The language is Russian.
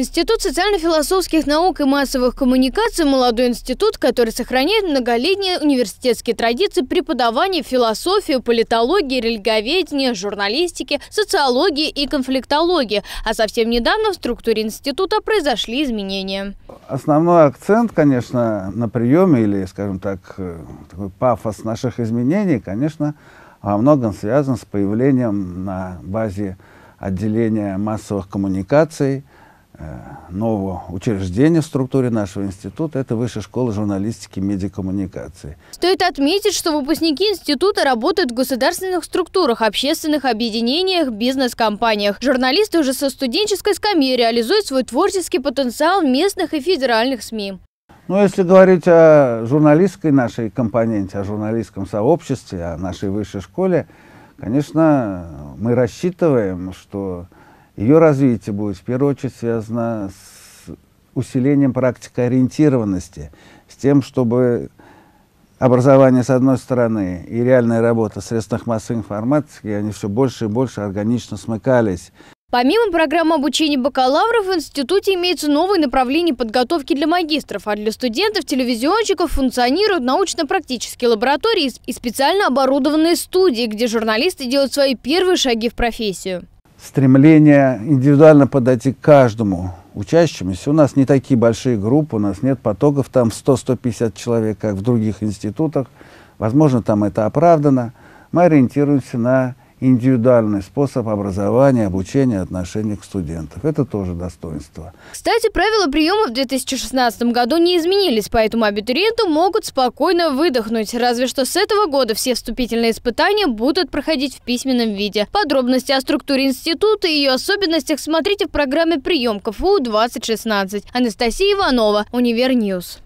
Институт социально-философских наук и массовых коммуникаций – молодой институт, который сохраняет многолетние университетские традиции преподавания философии, политологии, религоведения, журналистики, социологии и конфликтологии. А совсем недавно в структуре института произошли изменения. Основной акцент, конечно, на приеме или, скажем так, э, такой пафос наших изменений, конечно, во многом связан с появлением на базе отделения массовых коммуникаций – Э, нового учреждения в структуре нашего института – это Высшая школа журналистики и медиакоммуникации. Стоит отметить, что выпускники института работают в государственных структурах, общественных объединениях, бизнес-компаниях. Журналисты уже со студенческой скамьи реализуют свой творческий потенциал в местных и федеральных СМИ. Ну, если говорить о журналистской нашей компоненте, о журналистском сообществе, о нашей высшей школе, конечно, мы рассчитываем, что ее развитие будет в первую очередь связано с усилением практикоориентированности, с тем, чтобы образование с одной стороны и реальная работа в средствах массовой информации, они все больше и больше органично смыкались. Помимо программы обучения бакалавров, в институте имеются новые направления подготовки для магистров, а для студентов-телевизионщиков функционируют научно-практические лаборатории и специально оборудованные студии, где журналисты делают свои первые шаги в профессию стремление индивидуально подойти к каждому учащемуся. У нас не такие большие группы, у нас нет потоков там 100-150 человек, как в других институтах. Возможно, там это оправдано. Мы ориентируемся на индивидуальный способ образования, обучения, отношения к студентам. Это тоже достоинство. Кстати, правила приема в 2016 году не изменились, поэтому абитуриенты могут спокойно выдохнуть. Разве что с этого года все вступительные испытания будут проходить в письменном виде. Подробности о структуре института и ее особенностях смотрите в программе «Прием КФУ-2016». Анастасия Иванова, Универньюз.